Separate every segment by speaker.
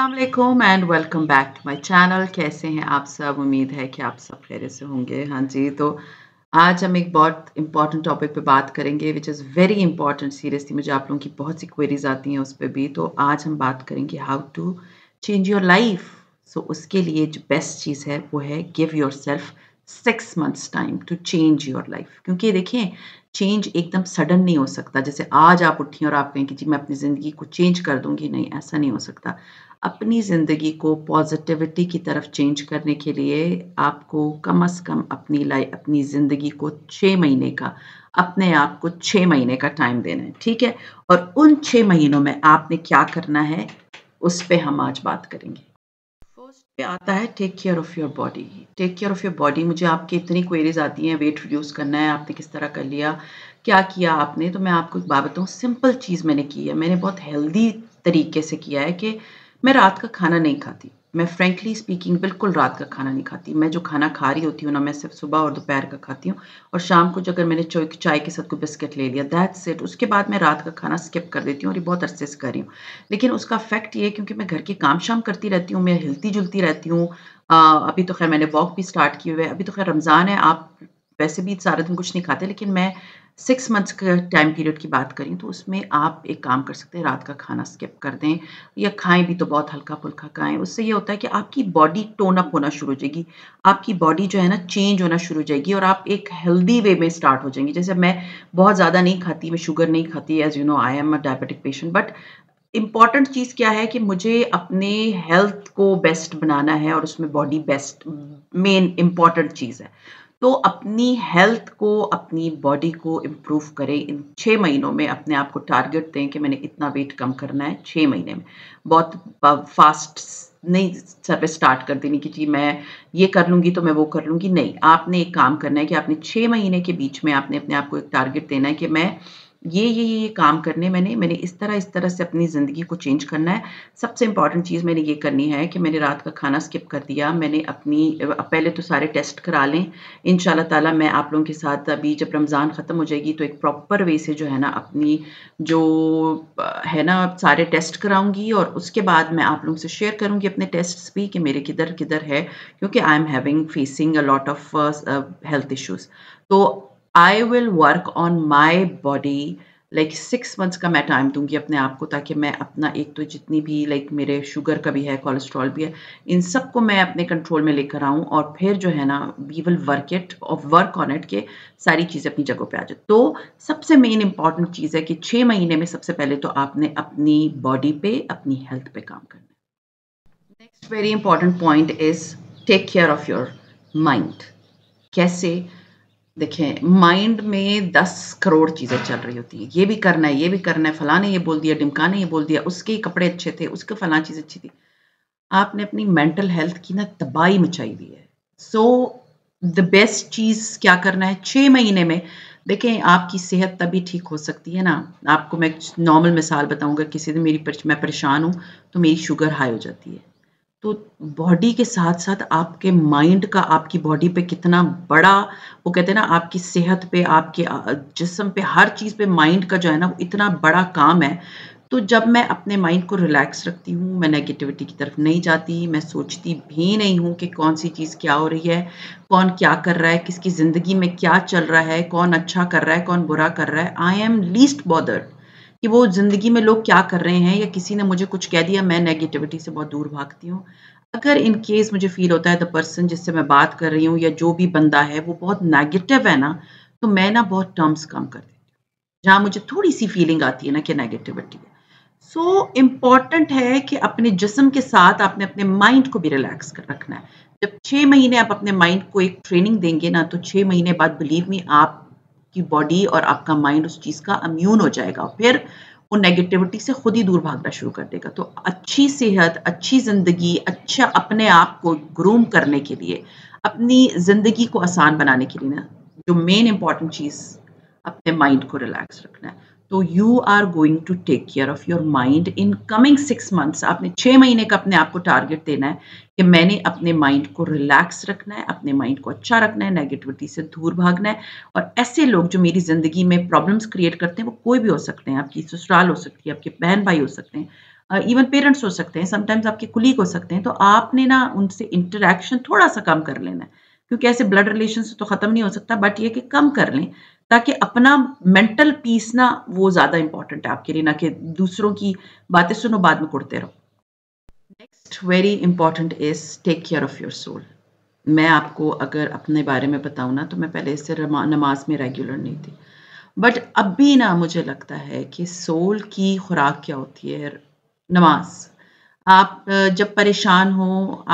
Speaker 1: Aslam and welcome back to my channel कैसे हैं आप सब उम्मीद है कि आप सब खैर से होंगे हाँ जी तो आज हम एक बहुत इंपॉर्टेंट टॉपिक पे बात करेंगे which is very important seriously मुझे आप लोगों की बहुत सी क्वेरीज आती हैं उस पर भी तो आज हम बात करेंगे how to change your life so उसके लिए जो बेस्ट चीज़ है वो है give yourself six months time to change your life क्योंकि ये देखें चेंज एकदम सडन नहीं हो सकता जैसे आज आप उठी और आप कहें कि जी मैं अपनी ज़िंदगी को चेंज कर दूंगी नहीं ऐसा नहीं हो सकता अपनी ज़िंदगी को पॉजिटिविटी की तरफ चेंज करने के लिए आपको कम अज़ कम अपनी लाइफ अपनी ज़िंदगी को छः महीने का अपने आप को छः महीने का टाइम देना है ठीक है और उन छः महीनों में आपने क्या करना है उस पर हम आज बात करेंगे पे आता है take care of your body take care of your body मुझे आपकी इतनी क्वेरीज आती हैं वेट रिड्यूस करना है आपने किस तरह कर लिया क्या किया आपने तो मैं आपको एक बात बताऊँ सिंपल चीज़ मैंने की है मैंने बहुत हेल्दी तरीके से किया है कि मैं रात का खाना नहीं खाती मैं फ्रेंकली स्पीकिंग बिल्कुल रात का खाना नहीं खाती मैं जो खाना खा रही होती हूँ ना मैं सिर्फ सुबह और दोपहर का खाती हूँ और शाम को जो अगर मैंने चाय के साथ कोई बिस्किट ले लिया दैट्स इट उसके बाद मैं रात का खाना स्किप कर देती हूँ और ये बहुत अरसे से कर रही हूँ लेकिन उसका इफेक्ट ये है क्योंकि मैं घर के काम शाम करती रहती हूँ मैं हिलती जुलती रहती हूँ अभी तो खैर मैंने वॉक भी स्टार्ट किए हुए अभी तो खैर रमज़ान है आप वैसे भी सारा दिन कुछ नहीं खाते लेकिन मैं सिक्स मंथ्स के टाइम पीरियड की बात करें तो उसमें आप एक काम कर सकते हैं रात का खाना स्किप कर दें या खाएं भी तो बहुत हल्का फुल्का खाएं उससे ये होता है कि आपकी बॉडी टोन अप होना शुरू हो जाएगी आपकी बॉडी जो है ना चेंज होना शुरू हो जाएगी और आप एक हेल्दी वे में स्टार्ट हो जाएंगे जैसे मैं बहुत ज़्यादा नहीं खाती मैं शुगर नहीं खाती as you know I am a diabetic patient but important चीज़ क्या है कि मुझे अपने हेल्थ को बेस्ट बनाना है और उसमें बॉडी बेस्ट मेन इम्पॉर्टेंट चीज़ है तो अपनी हेल्थ को अपनी बॉडी को इम्प्रूव करें इन छः महीनों में अपने आप को टारगेट दें कि मैंने इतना वेट कम करना है छः महीने में बहुत फास्ट नहीं सर्विस स्टार्ट कर देनी कि जी मैं ये कर लूँगी तो मैं वो कर लूँगी नहीं आपने एक काम करना है कि आपने छः महीने के बीच में आपने अपने आप को एक टारगेट देना है कि मैं ये ये ये ये काम करने मैंने मैंने इस तरह इस तरह से अपनी ज़िंदगी को चेंज करना है सबसे इंपॉर्टेंट चीज़ मैंने ये करनी है कि मैंने रात का खाना स्किप कर दिया मैंने अपनी पहले तो सारे टेस्ट करा लें इन ताला मैं आप लोगों के साथ अभी जब रमज़ान ख़त्म हो जाएगी तो एक प्रॉपर वे से जो है ना अपनी जो है ना सारे टेस्ट कराऊंगी और उसके बाद मैं आप लोगों से शेयर करूँगी अपने टेस्ट भी कि मेरे किधर किधर है क्योंकि I am having facing a lot of health issues तो I will work on my body like six months का मैं टाइम दूंगी अपने आप को ताकि मैं अपना एक तो जितनी भी लाइक like, मेरे शुगर का भी है कोलेस्ट्रॉल भी है इन सब को मैं अपने कंट्रोल में लेकर आऊँ और फिर जो है ना वी विल वर्क इट और वर्क ऑन इट के सारी चीज़ें अपनी जगह पे आ जाए तो सबसे मेन इंपॉर्टेंट चीज़ है कि छः महीने में सबसे पहले तो आपने अपनी बॉडी पे अपनी हेल्थ पे काम करना है next very important point is take care of your mind कैसे देखें माइंड में दस करोड़ चीज़ें चल रही होती हैं ये भी करना है ये भी करना है फलाने ये बोल दिया डिमका ने ये बोल दिया उसके कपड़े अच्छे थे उसके फला चीज़ अच्छी थी आपने अपनी मेंटल हेल्थ की ना तबाही मचाई हुई है सो द बेस्ट चीज़ क्या करना है छः महीने में देखें आपकी सेहत तभी ठीक हो सकती है ना आपको मैं नॉर्मल मिसाल बताऊंगा किसी दिन मेरी मैं परेशान हूँ तो मेरी शुगर हाई हो जाती है तो बॉडी के साथ साथ आपके माइंड का आपकी बॉडी पे कितना बड़ा वो कहते हैं ना आपकी सेहत पे आपके जिसम पे हर चीज़ पे माइंड का जो है ना वो इतना बड़ा काम है तो जब मैं अपने माइंड को रिलैक्स रखती हूँ मैं नेगेटिविटी की तरफ नहीं जाती मैं सोचती भी नहीं हूँ कि कौन सी चीज़ क्या हो रही है कौन क्या कर रहा है किसकी ज़िंदगी में क्या चल रहा है कौन अच्छा कर रहा है कौन बुरा कर रहा है आई एम लीस्ट बॉदर्ड कि वो ज़िंदगी में लोग क्या कर रहे हैं या किसी ने मुझे कुछ कह दिया मैं नेगेटिविटी से बहुत दूर भागती हूँ अगर इन केस मुझे फील होता है द पर्सन जिससे मैं बात कर रही हूँ या जो भी बंदा है वो बहुत नेगेटिव है ना तो मैं ना बहुत टर्म्स कम कर देती हूँ जहाँ मुझे थोड़ी सी फीलिंग आती है ना कि नेगेटिविटी है सो so, इम्पॉर्टेंट है कि अपने जिसम के साथ आपने अपने माइंड को भी रिलैक्स कर रखना है जब छः महीने आप अपने माइंड को एक ट्रेनिंग देंगे ना तो छः महीने बाद बिलीव मी आप आपकी बॉडी और आपका माइंड उस चीज़ का अम्यून हो जाएगा फिर वो नेगेटिविटी से खुद ही दूर भागना शुरू कर देगा तो अच्छी सेहत अच्छी ज़िंदगी अच्छा अपने आप को ग्रूम करने के लिए अपनी ज़िंदगी को आसान बनाने के लिए ना जो मेन इंपॉर्टेंट चीज़ अपने माइंड को रिलैक्स रखना है तो you are going to take care of your mind in coming six months आपने छः महीने का अपने आप को टारगेट देना है कि मैंने अपने माइंड को रिलैक्स रखना है अपने माइंड को अच्छा रखना है नेगेटिविटी से दूर भागना है और ऐसे लोग जो मेरी ज़िंदगी में प्रॉब्लम्स क्रिएट करते हैं वो कोई भी हो सकते हैं आपकी ससुराल हो सकती है आपके बहन भाई हो सकते हैं इवन uh, पेरेंट्स हो सकते हैं समटाइम्स आपके कुलीग हो सकते हैं तो आपने ना उनसे इंटरेक्शन थोड़ा सा कम कर लेना है क्योंकि ऐसे ब्लड रिलेशन तो ख़त्म नहीं हो सकता बट ये कि कम कर लें ताकि अपना मेंटल पीस ना वो ज़्यादा इंपॉर्टेंट है आपके लिए ना कि दूसरों की बातें सुनो बाद में कुड़ते रहो next very important is take care of your soul मैं आपको अगर अपने बारे में बताऊँ ना तो मैं पहले इससे नमाज में रेगुलर नहीं थी बट अब भी ना मुझे लगता है कि सोल की खुराक क्या होती है नमाज आप जब परेशान हो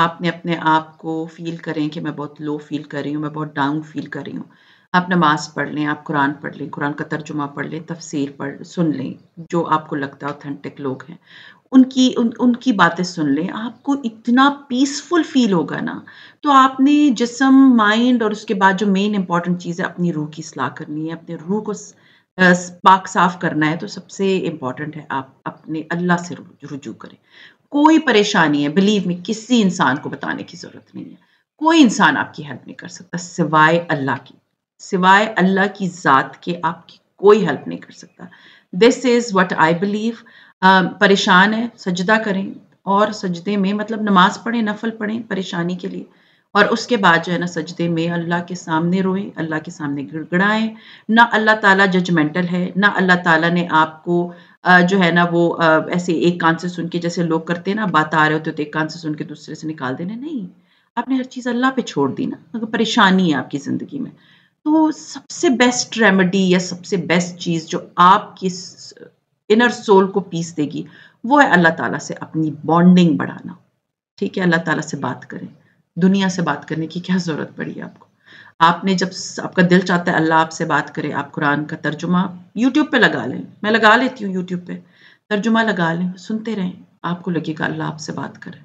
Speaker 1: आपने अपने आप को फील करें कि मैं बहुत लो फील कर रही हूँ मैं बहुत डाउन फील कर रही हूँ आप नमाज पढ़ लें आप कुरान पढ़ लें कुरान का तर्जुमा पढ़ लें तफसीर पढ़ सुन लें जो आपको लगता है ऑथेंटिक लोग हैं उनकी उन, उनकी बातें सुन लें आपको इतना पीसफुल फील होगा ना तो आपने जिसम माइंड और उसके बाद जो मेन इंपॉर्टेंट चीज़ है अपनी रूह की सलाह करनी है अपने रूह को पाक साफ करना है तो सबसे इम्पॉर्टेंट है आप अपने अल्लाह से रुजू करें कोई परेशानी है बिलीव में किसी इंसान को बताने की ज़रूरत नहीं है कोई इंसान आपकी हेल्प नहीं कर सकता सिवाय अल्लाह की सिवाय अल्लाह की ज़ात के आपकी कोई हेल्प नहीं कर सकता this is what I believe परेशान है सजदा करें और सजदे में मतलब नमाज पढ़ें नफल पढ़ें परेशानी के लिए और उसके बाद जो है ना सजदे में अल्लाह के सामने रोए अल्लाह के सामने गिड़गड़ाएं ना अल्लाह ताला जजमेंटल है ना अल्लाह ताला ने आपको जो है ना वो ऐसे एक कान से सुन के जैसे लोग करते हैं ना बात आ रहे होते तो एक कान से सुन के दूसरे से निकाल देने नहीं आपने हर चीज़ अल्लाह पे छोड़ दी ना अगर परेशानी है आपकी ज़िंदगी में तो सबसे बेस्ट रेमेडी या सबसे बेस्ट चीज़ जो आपकी इनर सोल को पीस देगी वो है अल्लाह ताला से अपनी बॉन्डिंग बढ़ाना ठीक है अल्लाह ताला से बात करें दुनिया से बात करने की क्या ज़रूरत पड़ी आपको आपने जब आपका दिल चाहता है अल्लाह आपसे बात करे आप कुरान का तर्जुमा यूट्यूब पे लगा लें मैं लगा लेती हूँ यूट्यूब पे तर्जुमा लगा लें सुनते रहें आपको लगेगा अल्लाह आपसे बात करें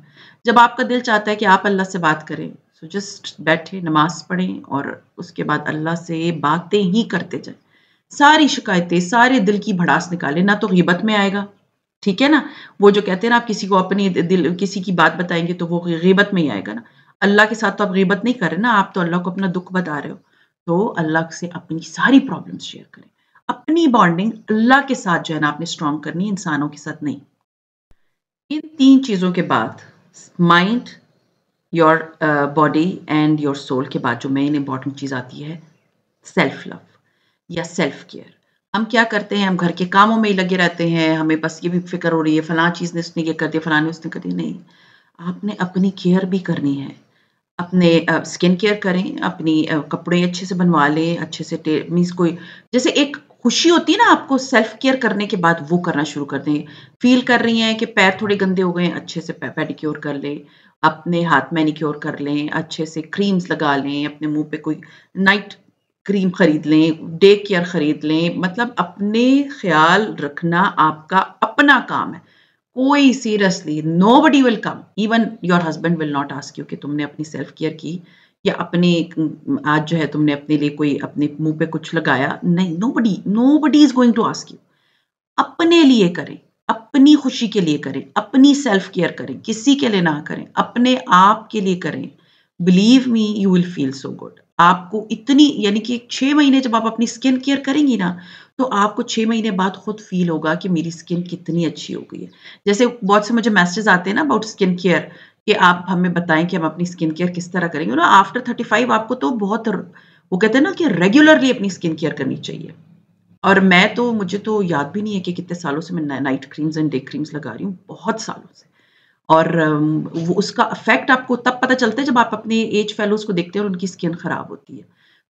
Speaker 1: जब आपका दिल चाहता है कि आप अल्लाह से बात करें सो जस्ट बैठे नमाज पढ़ें और उसके बाद अल्लाह से बातें ही करते जाएं सारी शिकायतें सारे दिल की भड़ास निकालें ना तो गिबत में आएगा ठीक है ना वो जो कहते हैं ना आप किसी को अपनी दिल किसी की बात बताएंगे तो वो गिबत में ही आएगा ना अल्लाह के साथ तो आप गिबत नहीं कर रहे ना आप तो अल्लाह को अपना दुख बता रहे हो तो अल्लाह से अपनी सारी प्रॉब्लम्स शेयर करें अपनी बॉन्डिंग अल्लाह के साथ जो है ना आपने स्ट्रॉन्ग करनी इंसानों के साथ नहीं इन तीन चीज़ों के बाद mind your body and your soul के बाद जो मेन इंपॉर्टेंट चीज़ आती है सेल्फ लव या सेल्फ केयर हम क्या करते हैं हम घर के कामों में ही लगे रहते हैं हमें बस ये भी फिक्र हो रही है फलां चीज़ ने उसने ये कर दिया फलां ने उसने कर दिया नहीं आपने अपनी केयर भी करनी है अपने स्किन केयर करें अपनी कपड़े अच्छे से बनवा लें अच्छे से मीन्स कोई जैसे एक खुशी होती है ना आपको सेल्फ केयर करने के बाद वो करना शुरू कर दें फील कर रही हैं कि पैर थोड़े गंदे हो गए अच्छे से पेडिक्योर कर लें अपने हाथ मैनिक्योर कर लें अच्छे से क्रीम्स लगा लें अपने मुंह पे कोई नाइट क्रीम खरीद लें डे केयर खरीद लें मतलब अपने ख्याल रखना आपका अपना काम है कोई seriously nobody will come even your husband will not ask you कि तुमने अपनी सेल्फ केयर की या अपने आज जो है तुमने अपने लिए कोई अपने मुंह पे कुछ लगाया नहीं nobody nobody is going to ask you अपने लिए करें अपनी खुशी के लिए करें अपनी सेल्फ केयर करें किसी के लिए ना करें अपने आप के लिए करें believe me you will feel so good आपको इतनी यानी कि छह महीने जब आप अपनी स्किन केयर करेंगी ना तो आपको छह महीने बाद खुद फील होगा कि मेरी स्किन कितनी अच्छी हो गई है जैसे बहुत से मुझे मैसेज आते हैं ना अबाउट स्किन केयर कि आप हमें बताएं कि हम अपनी स्किन केयर किस तरह करेंगे ना आफ्टर थर्टी फाइव आपको तो बहुत वो कहते हैं ना कि रेगुलरली अपनी स्किन केयर करनी चाहिए और मैं तो मुझे तो याद भी नहीं है कि कितने सालों से मैं night creams and day creams लगा रही हूँ बहुत सालों से और वो उसका अफेक्ट आपको तब पता चलता है जब आप अपने एज फेलोज को देखते हैं और उनकी स्किन खराब होती है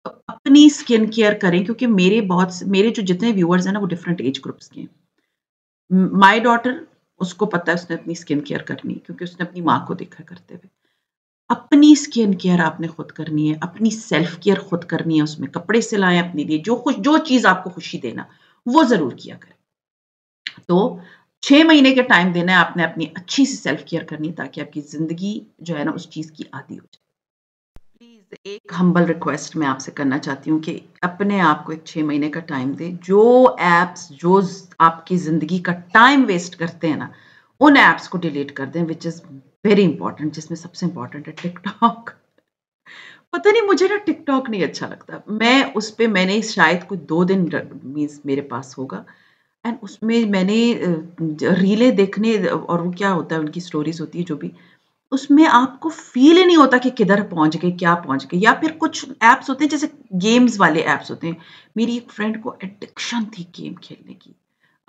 Speaker 1: तो अपनी स्किन केयर करें क्योंकि मेरे बहुत मेरे जो जितने व्यूअर्स हैं ना वो डिफरेंट एज ग्रुप्स के हैं माई डॉटर उसको पता है उसने अपनी स्किन केयर करनी क्योंकि उसने अपनी माँ को देखा करते हुए अपनी स्किन केयर आपने खुद करनी है अपनी सेल्फ केयर खुद करनी है उसमें कपड़े सिलाएं अपने लिए जो खुश जो चीज आपको खुशी देना वो जरूर किया करें तो छह महीने के टाइम देना है आपने अपनी अच्छी सी सेल्फ केयर करनी है ताकि आपकी जिंदगी जो है ना उस चीज की आदि हो जाए प्लीज एक हम्बल रिक्वेस्ट मैं आपसे करना चाहती हूँ कि अपने आप को एक छह महीने का टाइम दे जो एप्स जो आपकी जिंदगी का टाइम वेस्ट करते हैं ना उन एप्स को डिलीट कर दें विच इज वेरी इंपॉर्टेंट जिसमें सबसे इंपॉर्टेंट है टिकटॉक पता नहीं मुझे ना टिकटॉक नहीं अच्छा लगता मैं उस पर मैंने शायद कुछ दो दिन मीन्स मेरे पास होगा एंड उसमें मैंने रीले देखने और वो क्या होता है उनकी स्टोरीज होती है जो भी उसमें आपको फील ही नहीं होता कि किधर पहुंच गए क्या पहुंच गए या फिर कुछ ऐप्स होते हैं जैसे गेम्स वाले ऐप्स होते हैं मेरी एक फ्रेंड को एडिक्शन थी गेम खेलने की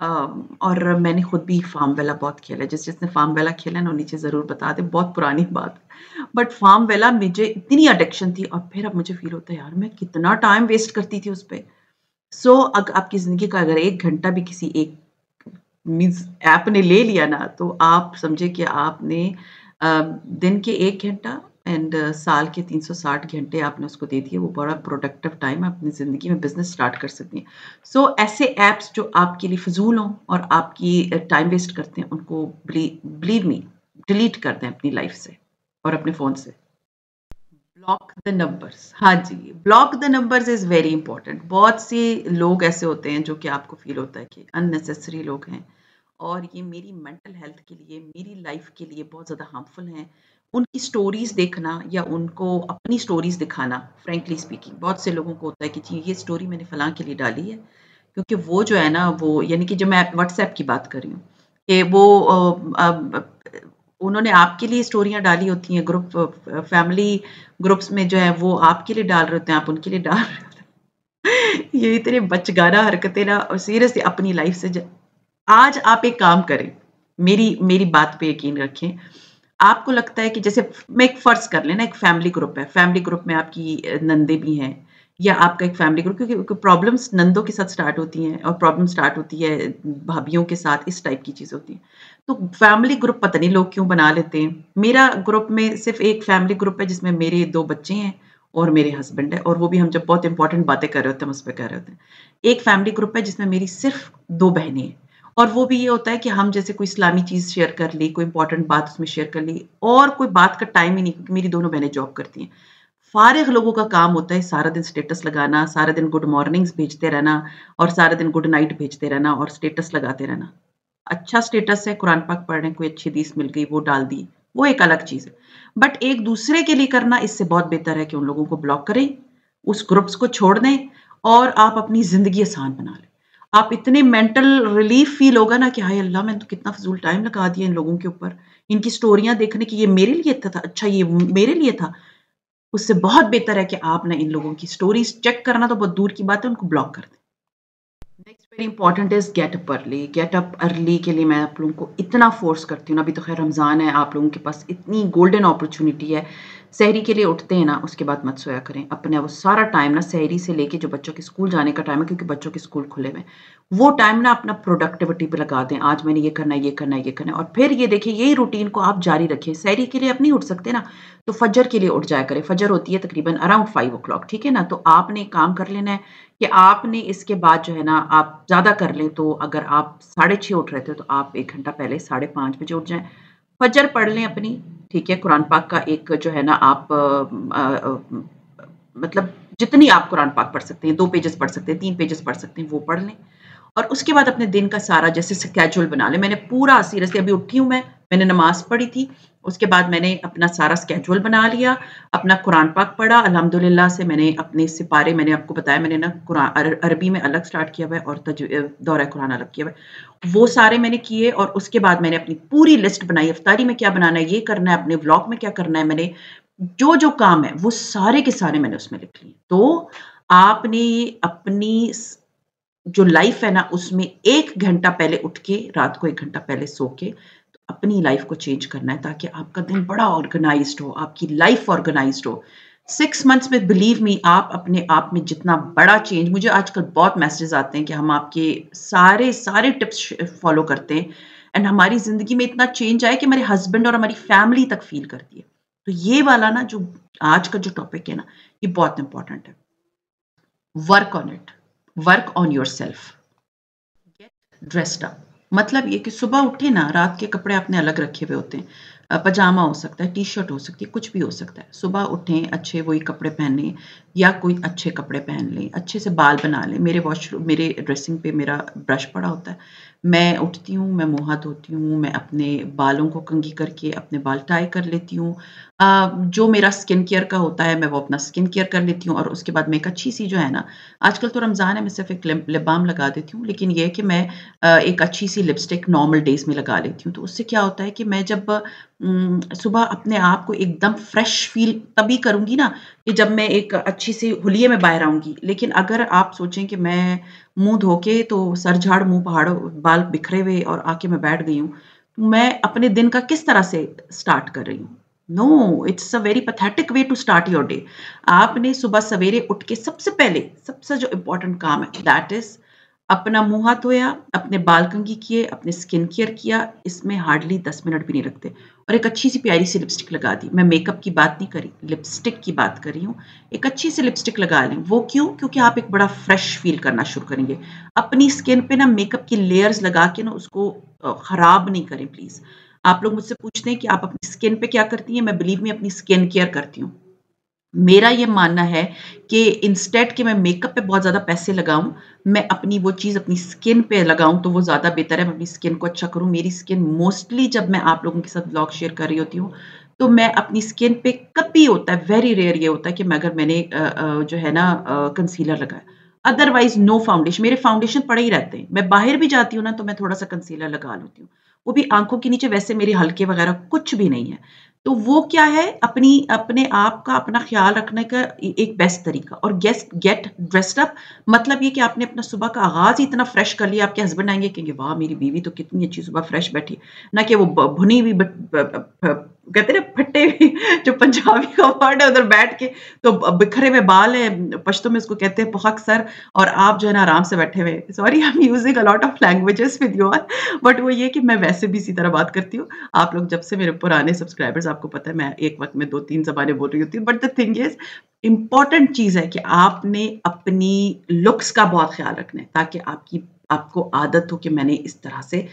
Speaker 1: और मैंने खुद भी फार्म वेला बहुत खेला जिस जिसने फार्म वेला खेला ना नीचे ज़रूर बता दें बहुत पुरानी बात बट फार्म वेला मुझे इतनी अडिक्शन थी और फिर अब मुझे फील होता है यार मैं कितना टाइम वेस्ट करती थी उस पर सो so, अगर आपकी ज़िंदगी का अगर एक घंटा भी किसी एक मीन्स ऐप ने ले लिया ना तो आप समझे कि आपने दिन के एक घंटा एंड uh, साल के 360 घंटे आपने उसको दे दिए वो बड़ा प्रोडक्टिव टाइम अपनी ज़िंदगी में बिजनेस स्टार्ट कर सकती हैं सो so, ऐसे ऐप्स जो आपके लिए फजूल हों और आपकी टाइम वेस्ट करते हैं उनको बिलीव मी डिलीट कर दें अपनी लाइफ से और अपने फ़ोन से ब्लॉक द नंबर्स हाँ जी block the numbers is very important बहुत से लोग ऐसे होते हैं जो कि आपको फील होता है कि अननेसेसरी लोग हैं और ये मेरी मेंटल हेल्थ के लिए मेरी लाइफ के लिए बहुत ज़्यादा हार्मफुल हैं उनकी स्टोरीज देखना या उनको अपनी स्टोरीज दिखाना फ्रेंकली स्पीकिंग बहुत से लोगों को होता है कि जी ये स्टोरी मैंने फलां के लिए डाली है क्योंकि वो जो है ना वो यानी कि जो मैं व्हाट्सएप की बात कर रही हूँ कि वो आ, आ, उन्होंने आपके लिए स्टोरियाँ डाली होती हैं ग्रुप फैमिली ग्रुप्स में जो है वो आपके लिए डाल रहे होते हैं आप उनके लिए डाल रहे होते हैं ये इतने बचगाना हरकतें ना और सीरियसली अपनी लाइफ से आज आप एक काम करें मेरी मेरी बात पे यकीन रखें आपको लगता है कि जैसे मैं एक फर्ज कर लेना एक फैमिली ग्रुप है फैमिली ग्रुप में आपकी नंदे भी हैं या आपका एक फैमिली ग्रुप क्योंकि प्रॉब्लम्स नंदों के साथ स्टार्ट होती हैं और प्रॉब्लम स्टार्ट होती है भाभीियों के साथ इस टाइप की चीज़ होती है तो फैमिली ग्रुप पता नहीं लोग क्यों बना लेते हैं मेरा ग्रुप में सिर्फ एक फैमिली ग्रुप है जिसमें मेरे दो बच्चे हैं और मेरे हस्बैंड है और वो भी हम जब बहुत इंपॉर्टेंट बातें कर रहे होते हैं हम उस पर कर रहे होते हैं एक फैमिली ग्रुप है जिसमें मेरी सिर्फ दो बहनें हैं और वो भी ये होता है कि हम जैसे कोई इस्लामी चीज़ शेयर कर ली कोई इंपॉर्टेंट बात उसमें शेयर कर ली और कोई बात का टाइम ही नहीं क्योंकि मेरी दोनों बहनें जॉब करती हैं फारिग लोगों का काम होता है सारा दिन स्टेटस लगाना सारा दिन गुड मॉर्निंग्स भेजते रहना और सारा दिन गुड नाइट भेजते रहना और स्टेटस लगाते रहना अच्छा स्टेटस है कुरान पाक पढ़ने कोई अच्छी दीस मिल गई वो डाल दी वो एक अलग चीज़ है बट एक दूसरे के लिए करना इससे बहुत बेहतर है कि उन लोगों को ब्लॉक करें उस ग्रुप्स को छोड़ दें और आप अपनी ज़िंदगी आसान बना लें आप इतने मेंटल रिलीफ फील होगा ना कि हाय अल्लाह मैंने तो कितना फजूल टाइम लगा दिया इन लोगों के ऊपर इनकी स्टोरियाँ देखने की ये मेरे लिए था अच्छा ये मेरे लिए था उससे बहुत बेहतर है कि आप ना इन लोगों की स्टोरीज चेक करना तो बहुत दूर की बात है उनको ब्लॉक कर दें next very important is get up early get up early के लिए मैं आप लोगों को इतना फोर्स करती हूँ अभी तो खैर रमज़ान है आप लोगों के पास इतनी गोल्डन अपॉर्चुनिटी है सहरी के लिए उठते हैं ना उसके बाद मत सोया करें अपने वो सारा टाइम ना सहरी से लेके जो बच्चों के स्कूल जाने का टाइम है क्योंकि बच्चों के स्कूल खुले हुए वो टाइम ना अपना प्रोडक्टिविटी पे लगा दें आज मैंने ये करना है ये करना है ये करना है और फिर ये देखिए यही रूटीन को आप जारी रखें सहरी के लिए आप नहीं उठ सकते ना तो फजर के लिए उठ जाया करें फजर होती है तकरीबन अराउंड फाइव ओ ठीक है ना तो आपने काम कर लेना है कि आपने इसके बाद जो है ना आप ज़्यादा कर लें तो अगर आप साढ़े छः उठ रहे थे तो आप एक घंटा पहले साढ़े पाँच बजे उठ जाएँ फजर पढ़ लें अपनी ठीक है कुरान पाक का एक जो है ना आप आ, आ, आ, मतलब जितनी आप कुरान पाक पढ़ सकते हैं दो पेजेस पढ़ सकते हैं तीन पेजेस पढ़ सकते हैं वो पढ़ लें और उसके बाद अपने दिन का सारा जैसे स्केजूल बना लें मैंने पूरा सीरियसली अभी उठी हूँ मैं मैंने नमाज पढ़ी थी उसके बाद मैंने अपना सारा स्केजुअल बना लिया अपना कुरान पाक पढ़ा अल्हम्दुलिल्लाह से मैंने अपने सिपारे मैंने आपको बताया मैंने ना कुरान अरबी में अलग स्टार्ट किया हुआ है और दौरा कुरान अलग किया हुआ है वो सारे मैंने किए और उसके बाद मैंने अपनी पूरी लिस्ट बनाई अफ्तारी में क्या बनाना है ये करना है अपने ब्लॉग में क्या करना है मैंने जो जो काम है वो सारे के सारे मैंने उसमें लिख लिए तो आपने अपनी जो लाइफ है ना उसमें एक घंटा पहले उठ के रात को एक घंटा पहले सो के अपनी लाइफ को चेंज करना है ताकि आपका दिन बड़ा ऑर्गेनाइज हो आपकी लाइफ ऑर्गेनाइज हो सिक्स मंथ्स में बिलीव मी आप अपने आप में जितना बड़ा चेंज मुझे आजकल बहुत मैसेजेस आते हैं कि हम आपके सारे सारे टिप्स फॉलो करते हैं एंड हमारी ज़िंदगी में इतना चेंज आया कि मेरे हस्बैंड और हमारी फैमिली तक फील करती है तो ये वाला ना जो आज का जो टॉपिक है ना ये बहुत इंपॉर्टेंट है work on it work on yourself get dressed up मतलब ये कि सुबह उठे ना रात के कपड़े आपने अलग रखे हुए होते हैं पजामा हो सकता है टी शर्ट हो सकती है कुछ भी हो सकता है सुबह उठें अच्छे वही कपड़े पहने या कोई अच्छे कपड़े पहन लें अच्छे से बाल बना लें मेरे वॉशरूम मेरे ड्रेसिंग पे मेरा ब्रश पड़ा होता है मैं उठती हूँ, मैं मुँह हाथ धोती हूँ, मैं अपने बालों को कंघी करके अपने बाल टाई कर लेती हूँ। जो मेरा स्किन केयर का होता है मैं वो अपना स्किन केयर कर लेती हूँ और उसके बाद मैं एक अच्छी-सी जो है ना आजकल तो रमज़ान है मैं सिर्फ़ एक लिबाम लगा देती हूँ, लेकिन ये है कि मैं एक अच्छी-सी लिपस्टिक नॉर्मल डेज़ में लगा लेती हूँ। तो उससे क्या होता है कि मैं जब सुबह अपने आप को एकदम फ्रेश फ़ील तभी करूँगी ना कि जब मैं एक अच्छी सी हुलिये में बाहर आऊंगी लेकिन अगर आप सोचें कि मैं मुंह धो के तो सर झाड़ मुंह पहाड़ बाल बिखरे हुए और आके मैं बैठ गई हूँ तो मैं अपने दिन का किस तरह से स्टार्ट कर रही हूँ no it's a very pathetic way to start your day आपने सुबह सवेरे उठ के सबसे पहले सबसे जो इम्पोर्टेंट काम है दैट इज अपना मुंह हाथ धोया अपने बाल कंगी किए अपने स्किन केयर किया इसमें हार्डली दस मिनट भी नहीं लगते और एक अच्छी सी प्यारी सी लिपस्टिक लगा दी मैं मेकअप की बात नहीं करी लिपस्टिक की बात कर रही हूँ एक अच्छी सी लिपस्टिक लगा लें वो क्यों क्योंकि आप एक बड़ा फ्रेश फील करना शुरू करेंगे अपनी स्किन पे ना मेकअप की लेयर्स लगा के ना उसको ख़राब नहीं करें प्लीज़ आप लोग मुझसे पूछते हैं कि आप अपनी स्किन पे क्या करती हैं मैं बिलीव में अपनी स्किन केयर करती हूँ मेरा ये मानना है कि इंस्टेड कि मैं मेकअप पे बहुत ज़्यादा पैसे लगाऊं मैं अपनी वो चीज़ अपनी स्किन पे लगाऊं तो वो ज़्यादा बेहतर है मैं अपनी स्किन को अच्छा करूं मेरी स्किन मोस्टली जब मैं आप लोगों के साथ ब्लॉग शेयर कर रही होती हूँ तो मैं अपनी स्किन पे कभी होता है वेरी रेयर ये होता है कि मैं अगर मैंने जो है ना कंसीलर लगाया अदरवाइज नो फाउंडेशन मेरे फाउंडेशन पड़े ही रहते हैं मैं बाहर भी जाती हूँ ना तो मैं थोड़ा सा कंसीलर लगा लेती हूँ वो भी आंखों के नीचे वैसे मेरी हल्के वगैरह कुछ भी नहीं है तो वो क्या है अपनी अपने आप का अपना ख्याल रखने का एक बेस्ट तरीका और गेस गेट ड्रेस्ड अप मतलब ये कि आपने अपना सुबह का आगाज ही इतना फ्रेश कर लिया आपके हस्बैंड आएंगे कहेंगे वाह मेरी बीवी तो कितनी अच्छी सुबह फ्रेश बैठी ना कि वो भुनी हुई कहते ना फट्टे भी जो पंजाबी का वर्ड है उधर बैठ के तो बिखरे हुए बाल है पश्तो में इसको कहते हैं पहक सर और आप जो है ना आराम से बैठे हुए sorry I am using a lot of languages with you all but वो ये कि मैं वैसे भी इसी तरह बात करती हूँ आप लोग जब से मेरे पुराने सब्सक्राइबर्स आपको पता है मैं एक वक्त में दो तीन जबानें बोल रही होती हूँ but the thing is important चीज़ है कि आपने अपनी लुक्स का बहुत ख्याल रखना है ताकि आपकी आपको आदत हो कि मैंने इस तरह से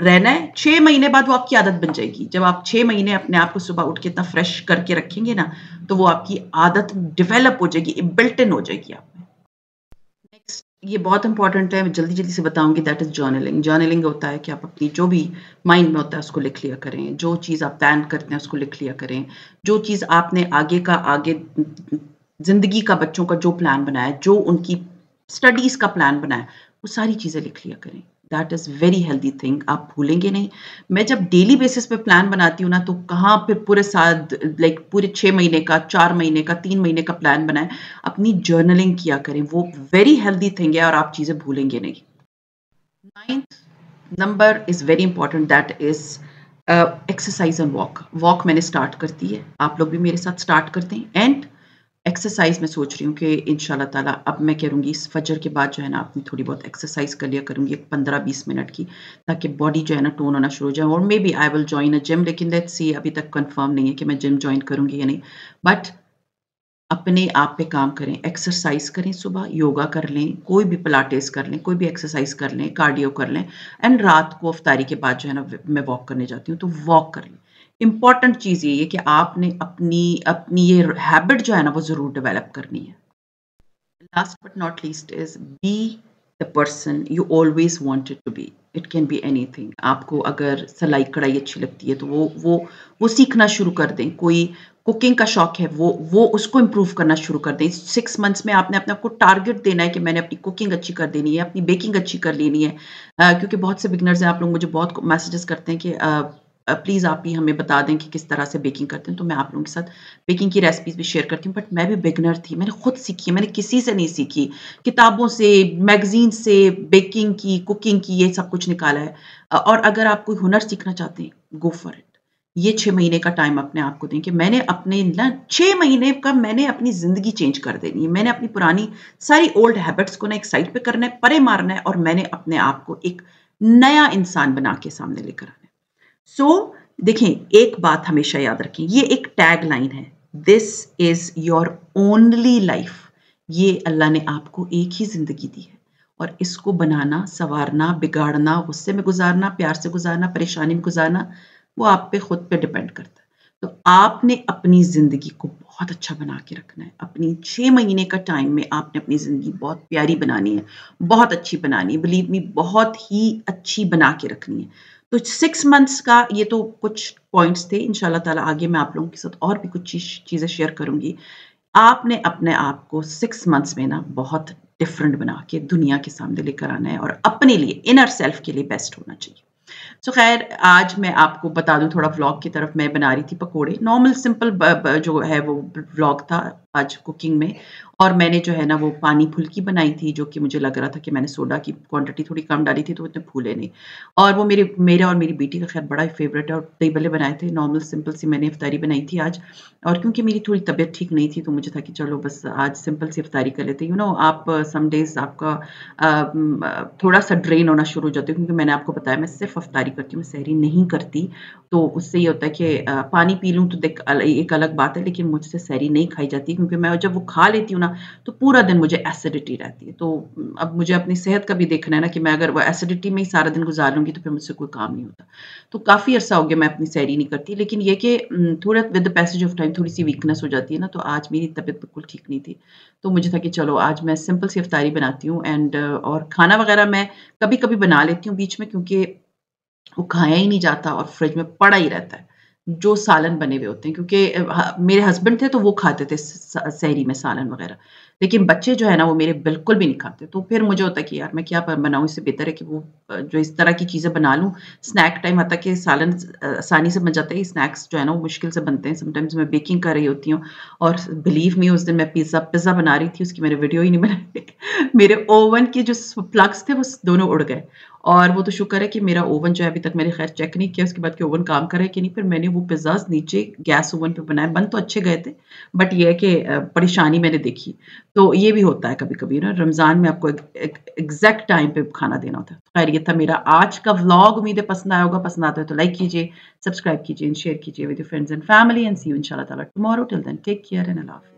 Speaker 1: रहना है छः महीने बाद वो आपकी आदत बन जाएगी जब आप छः महीने अपने आप को सुबह उठ के इतना फ्रेश करके रखेंगे ना तो वो आपकी आदत डेवलप हो जाएगी बिल्ट इन हो जाएगी आप में नेक्स्ट ये बहुत इंपॉर्टेंट है मैं जल्दी जल्दी से बताऊंगी दैट इज जर्नलिंग जर्नलिंग होता है कि आप अपनी जो भी माइंड में होता है उसको लिख लिया करें जो चीज़ आप प्लान करते हैं उसको लिख लिया करें जो चीज़ आपने आगे का आगे जिंदगी का बच्चों का जो प्लान बनाया जो उनकी स्टडीज़ का प्लान बनाया वो सारी चीज़ें लिख लिया करें that is very healthy thing आप भूलेंगे नहीं मैं जब डेली बेसिस पे प्लान बनाती हूँ ना तो कहाँ पे पूरे साथ लाइक पूरे छः महीने का चार महीने का तीन महीने का प्लान बनाए अपनी जर्नलिंग किया करें वो वेरी हेल्दी थिंग है और आप चीज़ें भूलेंगे नहीं ninth number is very important that is exercise and walk walk मैंने स्टार्ट करती है आप लोग भी मेरे साथ स्टार्ट करते हैं एंड एक्सरसाइज में सोच रही हूँ कि इन ताला अब मैं करूँगी इस फजर के बाद जो है ना अपनी थोड़ी बहुत एक्सरसाइज कर लिया करूँगी एक पंद्रह बीस मिनट की ताकि बॉडी जो है ना टोन होना शुरू हो जाए और may be I will join a gym लेकिन दैट सी अभी तक कंफर्म नहीं है कि मैं जिम ज्वाइन करूँगी या नहीं बट अपने आप पे काम करें एक्सरसाइज करें सुबह योगा कर लें कोई भी पिलाटेस कर लें कोई भी एक्सरसाइज कर लें कार्डियो कर लें एंड रात को अफ्तारी के बाद जो है ना मैं वॉक करने जाती हूँ तो वॉक कर लें इम्पॉर्टेंट चीज़ ये है कि आपने अपनी अपनी ये हैबिट जो है ना वो ज़रूर डेवलप करनी है last but not least is be the person you always wanted to be it can be anything आपको अगर सिलाई कढ़ाई अच्छी लगती है तो वो वो वो सीखना शुरू कर दें कोई कुकिंग का शौक है वो वो उसको इम्प्रूव करना शुरू कर दें सिक्स मंथ्स में आपने अपने आपको टारगेट देना है कि मैंने अपनी कुकिंग अच्छी कर देनी है अपनी बेकिंग अच्छी कर लेनी है आ, क्योंकि बहुत से बिगनर्स हैं आप लोग मुझे बहुत मैसेजेस करते हैं कि आ, प्लीज़ आप भी हमें बता दें कि किस तरह से बेकिंग करते हैं तो मैं आप लोगों के साथ बेकिंग की रेसिपीज़ भी शेयर करती हूँ बट मैं भी बिगनर थी मैंने खुद सीखी मैंने किसी से नहीं सीखी किताबों से मैगज़ीन से बेकिंग की कुकिंग की ये सब कुछ निकाला है और अगर आप कोई हुनर सीखना चाहते हैं गो फॉर इट ये छः महीने का टाइम अपने आप को दें कि मैंने अपने ना छः महीने का मैंने अपनी ज़िंदगी चेंज कर देनी है मैंने अपनी पुरानी सारी ओल्ड हैबिट्स को ना एक साइड पर करना है परे मारना है और मैंने अपने आप को एक नया इंसान बना के सामने लेकर आना सो so, देखें एक बात हमेशा याद रखें ये एक टैग लाइन है this is your only life ये अल्लाह ने आपको एक ही जिंदगी दी है और इसको बनाना संवारना बिगाड़ना गुस्से में गुजारना प्यार से गुजारना परेशानी में गुजारना वो आप पे खुद पे डिपेंड करता है तो आपने अपनी ज़िंदगी को बहुत अच्छा बना के रखना है अपनी छः महीने का टाइम में आपने अपनी ज़िंदगी बहुत प्यारी बनानी है बहुत अच्छी बनानी है बिलीव मी बहुत ही अच्छी बना के रखनी है तो सिक्स मंथ्स का ये तो कुछ पॉइंट्स थे इन ताला आगे मैं आप लोगों के साथ और भी कुछ चीज चीज़ें शेयर करूंगी आपने अपने आप को सिक्स मंथ्स में ना बहुत डिफरेंट बना के दुनिया के सामने लेकर आना है और अपने लिए इनर सेल्फ के लिए बेस्ट होना चाहिए सो तो so, खैर आज मैं आपको बता दूं थोड़ा व्लॉग की तरफ मैं बना रही थी पकोड़े नॉर्मल सिंपल जो है वो व्लॉग था आज कुकिंग में और मैंने जो है ना वो पानी फुल्की बनाई थी जो कि मुझे लग रहा था कि मैंने सोडा की क्वांटिटी थोड़ी कम डाली थी तो उतने फूले नहीं और वो मेरे मेरा और मेरी बेटी का खैर बड़ा ही फेवरेट है और दही भले बनाए थे नॉर्मल सिंपल सी मैंने इफ्तारी बनाई थी आज और क्योंकि मेरी थोड़ी तबीयत ठीक नहीं थी तो मुझे था कि चलो बस आज सिंपल सी इफ्तारी कर लेते यू नो आप सम uh, डेज आपका uh, mm, uh, थोड़ा सा ड्रेन होना शुरू हो जाता है क्योंकि मैंने आपको बताया मैं सिर्फ अफ्तारी करती हूँ मैं सहरी नहीं करती तो उससे ये होता है कि पानी पी लूँ तो एक अलग बात है लेकिन मुझसे सहरी नहीं खाई जाती क्योंकि मैं जब वो खा लेती हूँ ना तो पूरा दिन मुझे एसिडिटी रहती है तो अब मुझे अपनी सेहत का भी देखना है ना कि मैं अगर वो एसिडिटी में ही सारा दिन गुजार तो फिर मुझसे कोई काम नहीं होता तो काफ़ी अर्सा हो गया मैं अपनी सैरी नहीं करती लेकिन ये कि थोड़ा with the passage of time थोड़ी सी वीकनेस हो जाती है ना तो आज मेरी तबीयत बिल्कुल ठीक नहीं थी तो मुझे था कि चलो आज मैं सिंपल सी अफ्तारी बनाती हूँ एंड और खाना वगैरह मैं कभी कभी बना लेती हूँ बीच में क्योंकि वो खाया ही नहीं जाता और फ्रिज में पड़ा ही रहता है जो सालन बने हुए होते हैं क्योंकि मेरे हस्बैंड थे तो वो खाते थे सहरी में सालन वगैरह लेकिन बच्चे जो है ना वो मेरे बिल्कुल भी नहीं खाते तो फिर मुझे होता कि यार मैं क्या बनाऊँ इससे बेहतर है कि वो जो इस तरह की चीज़ें बना लूँ स्नैक टाइम आता कि सालन आसानी से बन जाता है स्नैक्स जो है ना वो मुश्किल से बनते हैं समटाइम्स मैं बेकिंग कर रही होती हूँ और बिलीव मी उस दिन मैं पिज़्ज़ा पिज़्ज़ा बना रही थी उसकी मैंने वीडियो ही नहीं बनाई मेरे ओवन के जो प्लग्स थे वो दोनों उड़ गए और वो तो शुक्र है कि मेरा ओवन जो है अभी तक मैंने खैर चेक नहीं किया उसके बाद कि ओवन काम है कि नहीं फिर मैंने वो पिज़्ज़ाज नीचे गैस ओवन पे बनाए बन तो अच्छे गए थे बट ये है कि परेशानी मैंने देखी तो ये भी होता है कभी कभी ना रमज़ान में आपको एग्जैक्ट टाइम पे खाना देना होता है तो खैर ये था मेरा आज का व्लॉग उम्मीद है पसंद आया होगा पसंद आता है तो लाइक कीजिए सब्सक्राइब कीजिए शेयर कीजिए with friends and family and see you इन शाला tomorrow till then take care and Allah